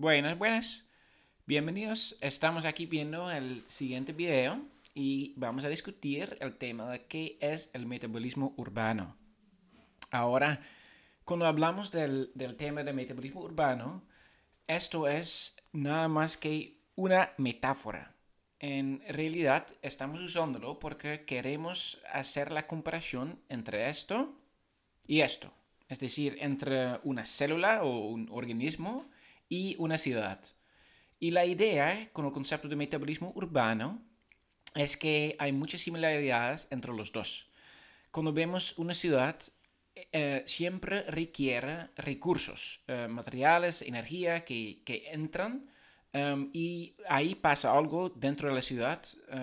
Buenas, buenas. Bienvenidos. Estamos aquí viendo el siguiente video y vamos a discutir el tema de qué es el metabolismo urbano. Ahora, cuando hablamos del, del tema del metabolismo urbano, esto es nada más que una metáfora. En realidad estamos usándolo porque queremos hacer la comparación entre esto y esto. Es decir, entre una célula o un organismo y una ciudad. Y la idea con el concepto de metabolismo urbano es que hay muchas similaridades entre los dos. Cuando vemos una ciudad, eh, eh, siempre requiere recursos, eh, materiales, energía que, que entran em, y ahí pasa algo dentro de la ciudad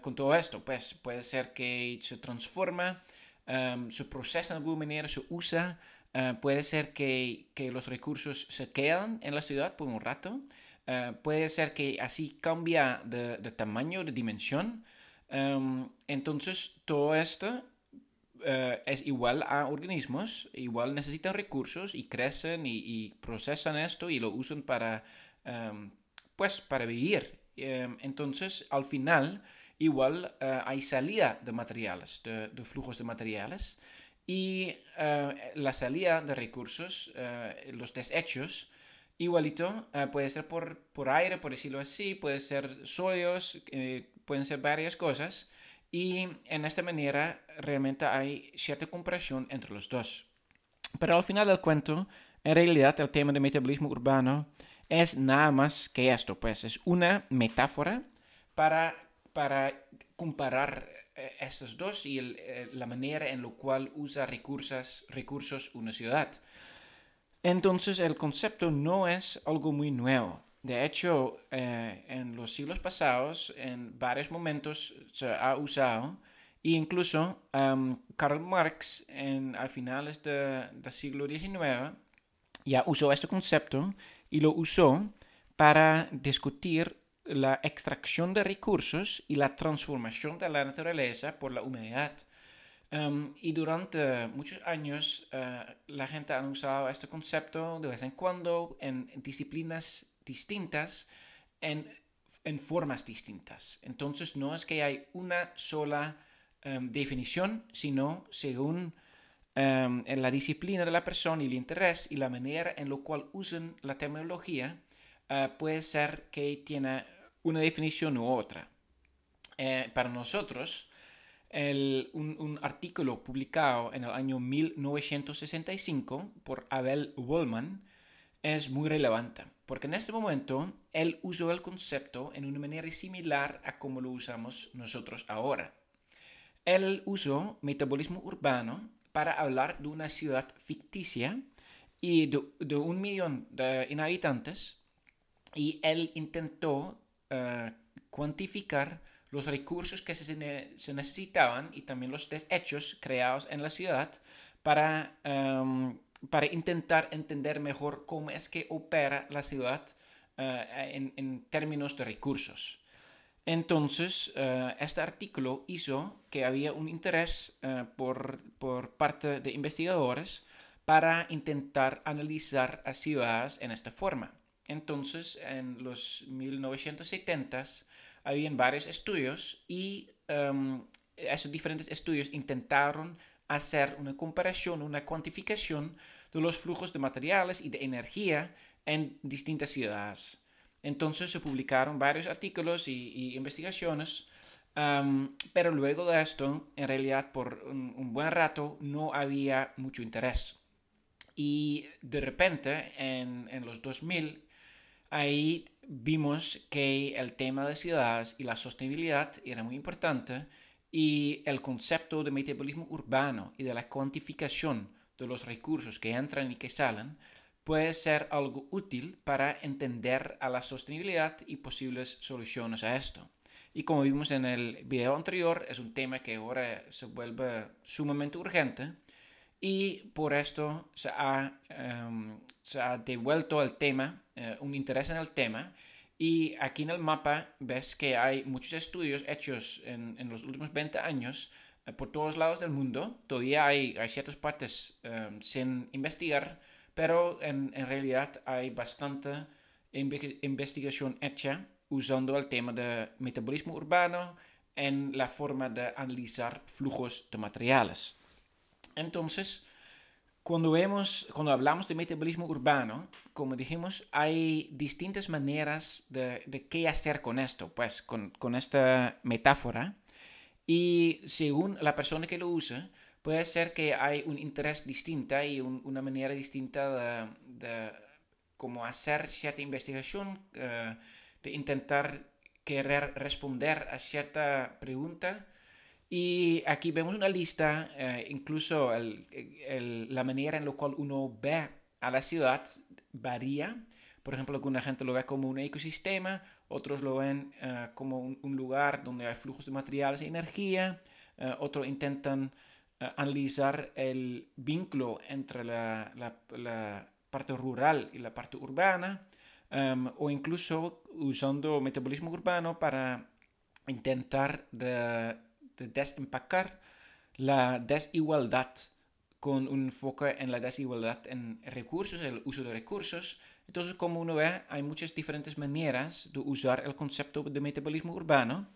con todo esto. Pues puede ser que se transforma, em, se procesa de alguna manera, se usa eh, puede ser que, que, los recursos se quedan en la ciudad por un rato. Eh, puede ser que así cambia de, de tamaño, de dimensión. Em, entonces, todo esto eh, es igual a organismos, igual necesitan recursos y crecen y, procesan esto y lo usan para, em, pues, para vivir. Em, entonces, al final, igual hay salida de materiales, de, de flujos de materiales y eh, la salida de recursos, eh, los desechos, igualito, eh, puede ser por, por aire, por decirlo así, puede ser sólidos, pueden ser varias cosas. Y en esta manera realmente hay cierta comparación entre los dos. Pero al final del cuento, en realidad el tema del metabolismo urbano es nada más que esto, pues es una metáfora para, para comparar eh, estos dos y eh, la manera en la cual usa recursos, recursos una ciudad. Entonces el concepto no es algo muy nuevo. De hecho, eh, en los siglos pasados, en varios momentos se ha usado, e incluso em, Karl Marx, en, a finales del siglo XIX, ya usó este concepto y lo usó para discutir la extracción de recursos y la transformación de la naturaleza por la humedad. Em, y durante muchos años eh, la gente ha usado este concepto de vez en cuando en disciplinas distintas, en, formas distintas. Entonces no es que hay una sola em, definición, sino según em, la disciplina de la persona y el interés y la manera en la cual usan la terminología, eh, puede ser que tiene una definición u otra. Eh, para nosotros, un, artículo publicado en el año 1965 por Abel Wolman es muy relevante, porque en este momento él usó el concepto en una manera similar a como lo usamos nosotros ahora. Él usó metabolismo urbano para hablar de una ciudad ficticia y de, de un millón de habitantes y él intentó eh, cuantificar los recursos que se, necesitaban y también los desechos creados en la ciudad em, para, intentar entender mejor cómo es que opera la ciudad eh, en, términos de recursos. Entonces, eh, este artículo hizo que había un interés por, por, parte de investigadores para intentar analizar a ciudades en esta forma. Entonces, en los 1970s, habían varios estudios y em, esos diferentes estudios intentaron hacer una comparación, una cuantificación de los flujos de materiales y de energía en distintas ciudades. Entonces se publicaron varios artículos y, investigaciones, em, pero luego de esto, en realidad por un, buen rato, no había mucho interés. Y de repente, en, en los 2000, ahí vimos que el tema de ciudades y la sostenibilidad era muy importante y el concepto de metabolismo urbano y de la cuantificación de los recursos que entran y que salen puede ser algo útil para entender a la sostenibilidad y posibles soluciones a esto. Y como vimos en el video anterior, es un tema que ahora se vuelve sumamente urgente y por esto se ha, em, se ha devuelto el tema eh, un interés en el tema. Y aquí en el mapa ves que hay muchos estudios hechos en, los últimos 20 años eh, por todos lados del mundo. Todavía hay, ciertas partes em, sin investigar, pero en, realidad hay bastante investigación hecha usando el tema de metabolismo urbano en la forma de analizar flujos de materiales. Entonces, cuando, vemos, cuando hablamos de metabolismo urbano, como dijimos, hay distintas maneras de, qué hacer con esto, pues con, esta metáfora. Y según la persona que lo usa, puede ser que hay un interés distinto y una manera distinta de, cómo hacer cierta investigación, eh, de intentar querer responder a cierta pregunta y aquí vemos una lista, eh, incluso la manera en la cual uno ve a la ciudad varía. Por ejemplo, alguna gente lo ve como un ecosistema, otros lo ven eh, como un, lugar donde hay flujos de materiales y energía, eh, otros intentan analizar el vínculo entre la, la, parte rural y la parte urbana, em, o incluso usando metabolismo urbano para intentar de de desempacar la desigualdad con un enfoque en la desigualdad en recursos, el uso de recursos. Entonces, como uno ve, hay muchas diferentes maneras de usar el concepto de metabolismo urbano,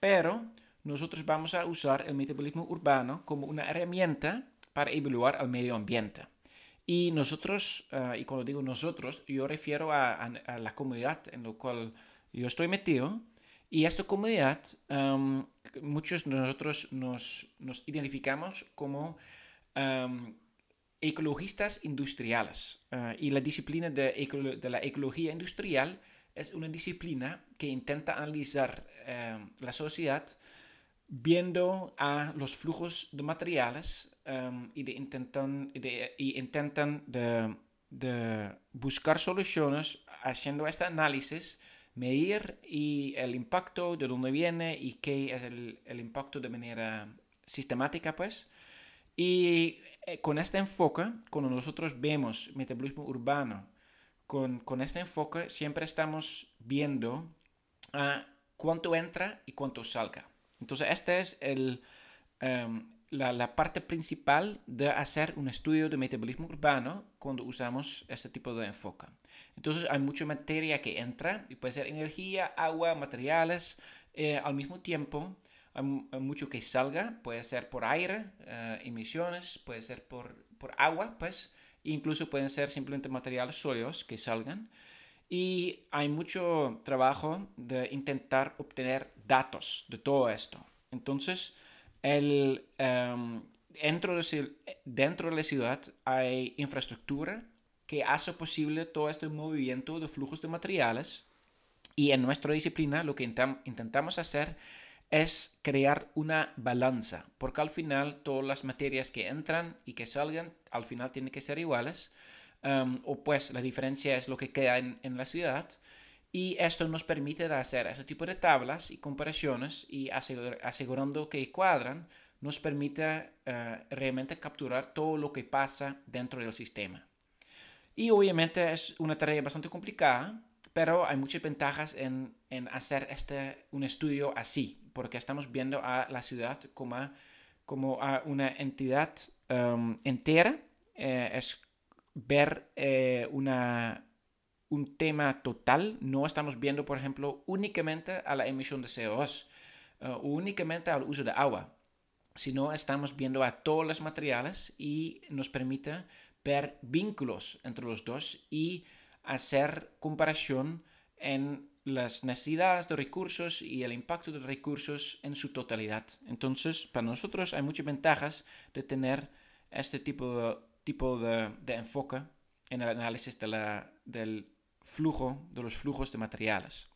pero nosotros vamos a usar el metabolismo urbano como una herramienta para evaluar al medio ambiente. Y nosotros, eh, y cuando digo nosotros, yo refiero a, a, la comunidad en la cual yo estoy metido, y esta comunidad, muchos de nosotros nos, identificamos como ecologistas industriales. Ah, y la disciplina de, la ecología industrial es una disciplina que intenta analizar la sociedad viendo a los flujos de materiales y, de intentan, intentan de, buscar soluciones haciendo este análisis medir y el impacto, de dónde viene y qué es el, el impacto de manera sistemática, pues. Y eh, con este enfoque, cuando nosotros vemos metabolismo urbano, con, con este enfoque siempre estamos viendo ah, cuánto entra y cuánto salga. Entonces, este es el, em, la, parte principal de hacer un estudio de metabolismo urbano cuando usamos este tipo de enfoque. Entonces hay mucha materia que entra, y puede ser energía, agua, materiales, eh, al mismo tiempo hay, mucho que salga, puede ser por aire, eh, emisiones, puede ser por, por agua, pues incluso pueden ser simplemente materiales sólidos que salgan. Y hay mucho trabajo de intentar obtener datos de todo esto. Entonces, el, em, dentro, de, dentro de la ciudad hay infraestructura que hace posible todo este movimiento de flujos de materiales y en nuestra disciplina lo que intentamos hacer es crear una balanza, porque al final todas las materias que entran y que salgan al final tienen que ser iguales, em, o pues la diferencia es lo que queda en, en la ciudad, y esto nos permite hacer ese tipo de tablas y comparaciones y asegurando que cuadran, nos permite eh, realmente capturar todo lo que pasa dentro del sistema. Y obviamente es una tarea bastante complicada, pero hay muchas ventajas en, en hacer este, un estudio así, porque estamos viendo a la ciudad como como a una entidad em, entera. Eh, es ver eh, una, un tema total, no estamos viendo, por ejemplo, únicamente a la emisión de CO2 eh, o únicamente al uso de agua, sino estamos viendo a todos los materiales y nos permite ver vínculos entre los dos y hacer comparación en las necesidades de recursos y el impacto de recursos en su totalidad. Entonces, para nosotros hay muchas ventajas de tener este tipo de, tipo de enfoque en el análisis de la, del flujo, de los flujos de materiales.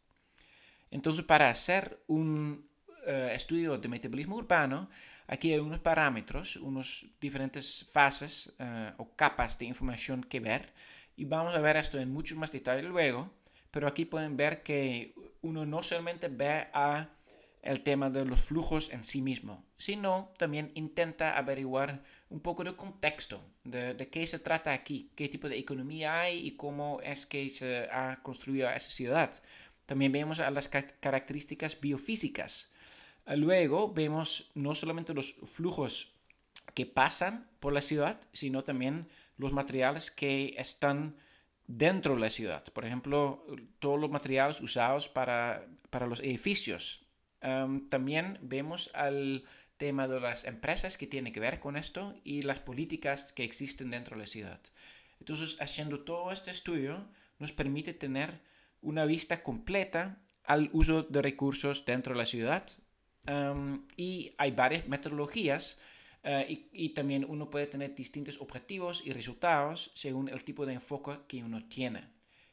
Entonces, para hacer un eh, estudio de metabolismo urbano, aquí hay unos parámetros, unas diferentes fases eh, o capas de información que ver. Y vamos a ver esto en mucho más detalle luego. Pero aquí pueden ver que uno no solamente ve a el tema de los flujos en sí mismo, sino también intenta averiguar un poco de contexto, de, qué se trata aquí, qué tipo de economía hay y cómo es que se ha construido esa ciudad. También vemos las características biofísicas. Luego vemos no solamente los flujos que pasan por la ciudad, sino también los materiales que están dentro de la ciudad. Por ejemplo, todos los materiales usados para los edificios, también vemos al tema de las empresas que tiene que ver con esto y las políticas que existen dentro de la ciudad. Entonces, haciendo todo este estudio nos permite tener una vista completa al uso de recursos dentro de la ciudad y hay varias metodologías eh, y, también uno puede tener distintos objetivos y resultados según el tipo de enfoque que uno tiene.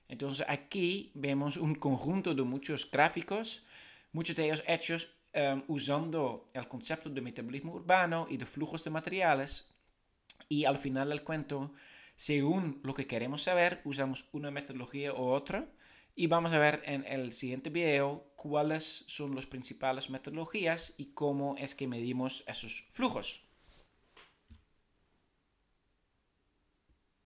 Entonces aquí vemos un conjunto de muchos gráficos Muchos de ellos hechos em, usando el concepto de metabolismo urbano y de flujos de materiales. Y al final del cuento, según lo que queremos saber, usamos una metodología u otra. Y vamos a ver en el siguiente video cuáles son las principales metodologías y cómo es que medimos esos flujos.